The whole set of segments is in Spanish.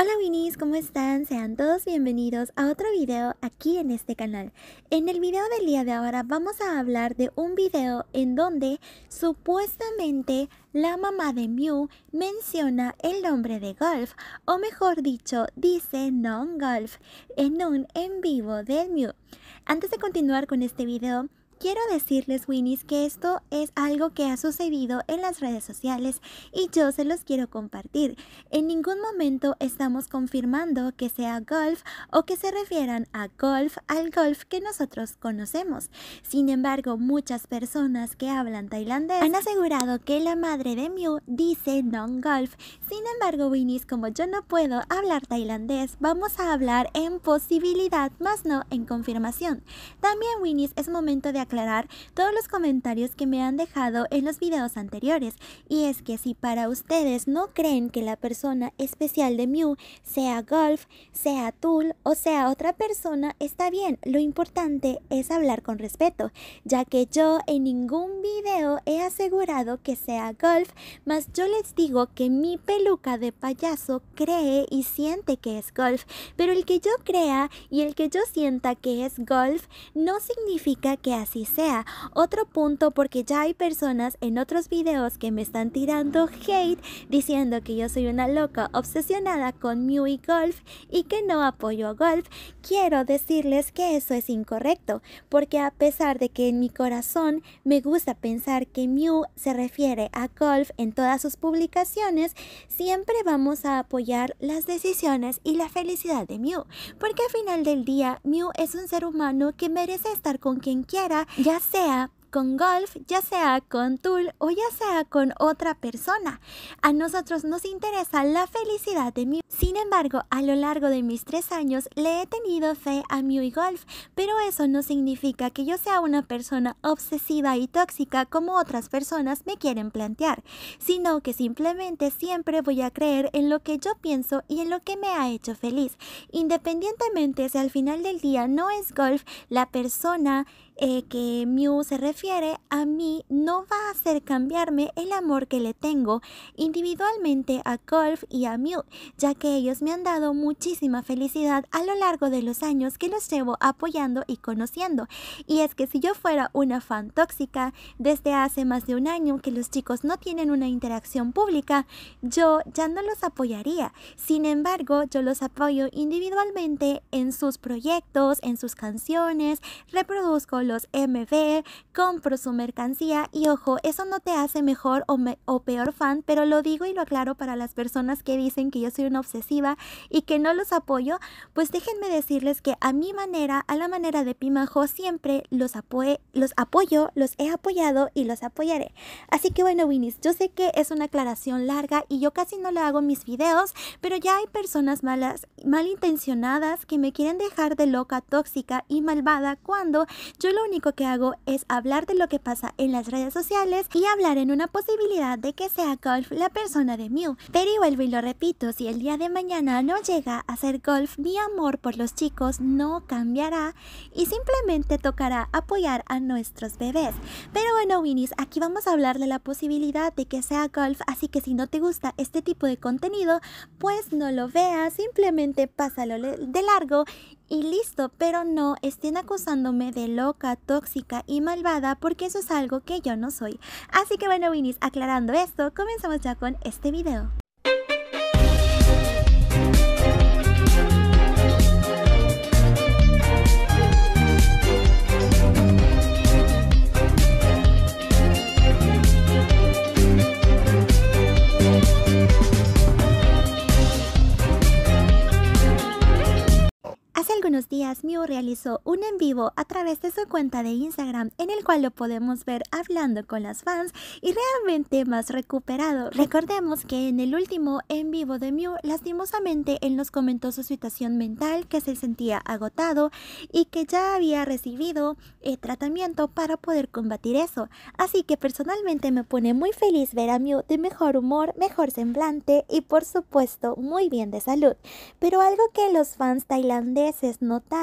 Hola Winnies, ¿cómo están? Sean todos bienvenidos a otro video aquí en este canal. En el video del día de ahora vamos a hablar de un video en donde supuestamente la mamá de Mew menciona el nombre de Golf, o mejor dicho, dice Non Golf, en un en vivo de Mew. Antes de continuar con este video, Quiero decirles, Winnies, que esto es algo que ha sucedido en las redes sociales y yo se los quiero compartir. En ningún momento estamos confirmando que sea golf o que se refieran a golf al golf que nosotros conocemos. Sin embargo, muchas personas que hablan tailandés han asegurado que la madre de Mew dice non-golf. Sin embargo, Winnies, como yo no puedo hablar tailandés, vamos a hablar en posibilidad, más no en confirmación. También, Winnies, es momento de aclarar todos los comentarios que me han dejado en los videos anteriores. Y es que si para ustedes no creen que la persona especial de Mew sea Golf, sea Tool o sea otra persona, está bien. Lo importante es hablar con respeto, ya que yo en ningún video he asegurado que sea Golf, más yo les digo que mi peluca de payaso cree y siente que es Golf. Pero el que yo crea y el que yo sienta que es Golf no significa que así sea. Otro punto porque ya hay personas en otros videos que me están tirando hate diciendo que yo soy una loca obsesionada con Mew y Golf y que no apoyo a Golf. Quiero decirles que eso es incorrecto porque a pesar de que en mi corazón me gusta pensar que Mew se refiere a Golf en todas sus publicaciones, siempre vamos a apoyar las decisiones y la felicidad de Mew porque al final del día Mew es un ser humano que merece estar con quien quiera ya sea con golf, ya sea con Tool o ya sea con otra persona. A nosotros nos interesa la felicidad de Mew. Sin embargo, a lo largo de mis tres años le he tenido fe a Mew y Golf, pero eso no significa que yo sea una persona obsesiva y tóxica como otras personas me quieren plantear, sino que simplemente siempre voy a creer en lo que yo pienso y en lo que me ha hecho feliz, independientemente si al final del día no es Golf la persona eh, que Mew se refiere a mí no va a hacer cambiarme el amor que le tengo individualmente a Golf y a Mew, ya que ellos me han dado muchísima felicidad a lo largo de los años que los llevo apoyando y conociendo. Y es que si yo fuera una fan tóxica, desde hace más de un año que los chicos no tienen una interacción pública, yo ya no los apoyaría. Sin embargo, yo los apoyo individualmente en sus proyectos, en sus canciones, reproduzco los MV, compro su mercancía y ojo, eso no te hace mejor o, me o peor fan, pero lo digo y lo aclaro para las personas que dicen que yo soy una obsesiva y que no los apoyo, pues déjenme decirles que a mi manera, a la manera de Pimajo, siempre los, los apoyo, los he apoyado y los apoyaré. Así que bueno, Winnie, yo sé que es una aclaración larga y yo casi no la hago mis videos, pero ya hay personas malas, malintencionadas que me quieren dejar de loca, tóxica y malvada cuando yo lo único que hago es hablar de lo que pasa en las redes sociales y hablar en una posibilidad de que sea Golf la persona de Mew. Pero vuelvo y lo repito, si el día de mañana no llega a ser Golf, mi amor por los chicos no cambiará y simplemente tocará apoyar a nuestros bebés. Pero bueno, Winnies, aquí vamos a hablar de la posibilidad de que sea Golf, así que si no te gusta este tipo de contenido, pues no lo veas, simplemente pásalo de largo y listo, pero no estén acusándome de loca, tóxica y malvada porque eso es algo que yo no soy. Así que bueno, vinis aclarando esto, comenzamos ya con este video. Mew realizó un en vivo a través de su cuenta de Instagram en el cual lo podemos ver hablando con las fans y realmente más recuperado. Recordemos que en el último en vivo de Mew lastimosamente él nos comentó su situación mental que se sentía agotado y que ya había recibido eh, tratamiento para poder combatir eso. Así que personalmente me pone muy feliz ver a Mew de mejor humor, mejor semblante y por supuesto muy bien de salud. Pero algo que los fans tailandeses notan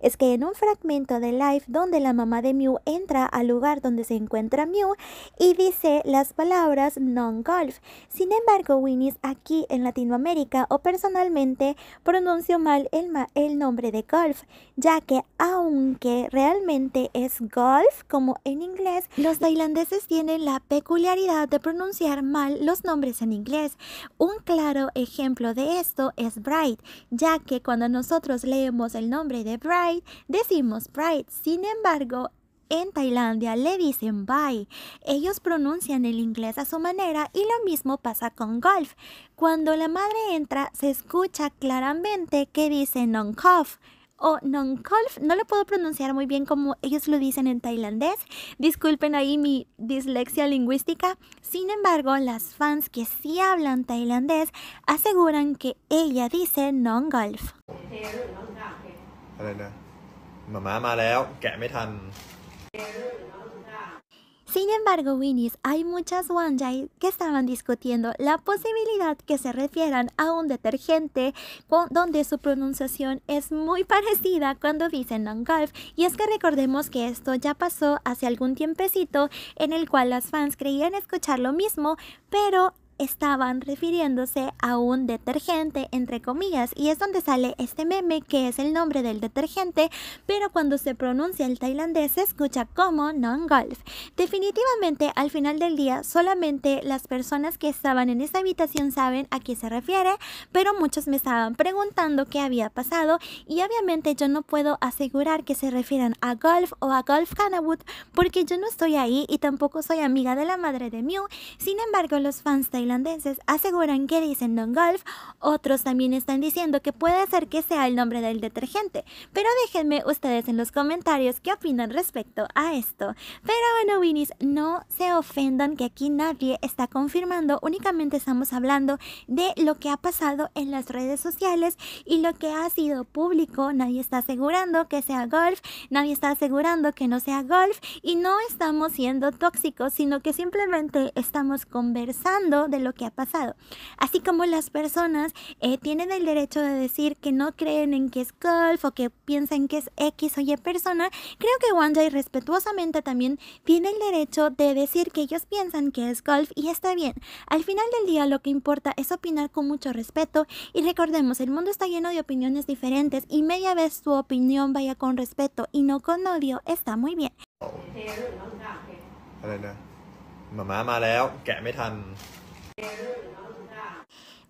es que en un fragmento de Life donde la mamá de Mew entra al lugar donde se encuentra Mew y dice las palabras non-golf. Sin embargo, Winnie's aquí en Latinoamérica o personalmente pronunció mal el, el nombre de golf, ya que aunque realmente es golf como en inglés, los tailandeses tienen la peculiaridad de pronunciar mal los nombres en inglés. Un claro ejemplo de esto es Bright, ya que cuando nosotros leemos el nombre de bride, decimos Bright Sin embargo, en Tailandia le dicen bye. Ellos pronuncian el inglés a su manera y lo mismo pasa con golf. Cuando la madre entra, se escucha claramente que dice non Golf o non-golf, no lo puedo pronunciar muy bien como ellos lo dicen en tailandés. Disculpen ahí mi dislexia lingüística. Sin embargo, las fans que sí hablan tailandés aseguran que ella dice non-golf. Eh, sin embargo, Winnie's, hay muchas WANjais que estaban discutiendo la posibilidad que se refieran a un detergente donde su pronunciación es muy parecida cuando dicen non-golf. Y es que recordemos que esto ya pasó hace algún tiempecito en el cual las fans creían escuchar lo mismo, pero estaban refiriéndose a un detergente, entre comillas, y es donde sale este meme que es el nombre del detergente, pero cuando se pronuncia el tailandés se escucha como non-golf. Definitivamente, al final del día, solamente las personas que estaban en esta habitación saben a qué se refiere, pero muchos me estaban preguntando qué había pasado, y obviamente yo no puedo asegurar que se refieran a golf o a golf Canawood, porque yo no estoy ahí y tampoco soy amiga de la madre de Mew, sin embargo, los fans de aseguran que dicen Don Golf, otros también están diciendo que puede ser que sea el nombre del detergente, pero déjenme ustedes en los comentarios qué opinan respecto a esto. Pero bueno, Winnies, no se ofendan que aquí nadie está confirmando, únicamente estamos hablando de lo que ha pasado en las redes sociales y lo que ha sido público, nadie está asegurando que sea golf, nadie está asegurando que no sea golf y no estamos siendo tóxicos, sino que simplemente estamos conversando de lo que ha pasado. Así como las personas eh, tienen el derecho de decir que no creen en que es golf o que piensan que es X o Y persona, creo que Wanda respetuosamente también tiene el derecho de decir que ellos piensan que es golf y está bien. Al final del día lo que importa es opinar con mucho respeto y recordemos, el mundo está lleno de opiniones diferentes y media vez tu opinión vaya con respeto y no con odio, está muy bien. Thank you.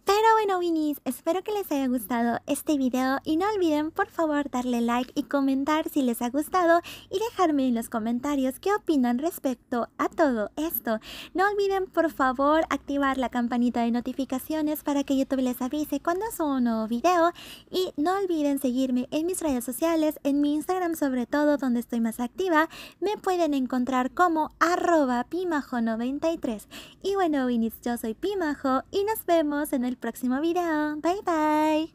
Pero bueno, Winnie's, espero que les haya gustado este video y no olviden por favor darle like y comentar si les ha gustado y dejarme en los comentarios qué opinan respecto a todo esto. No olviden por favor activar la campanita de notificaciones para que YouTube les avise cuando subo un nuevo video y no olviden seguirme en mis redes sociales, en mi Instagram sobre todo donde estoy más activa, me pueden encontrar como arroba pimajo93. Y bueno, Winnie's, yo soy Pimajo y nos vemos en el próximo video. Bye bye.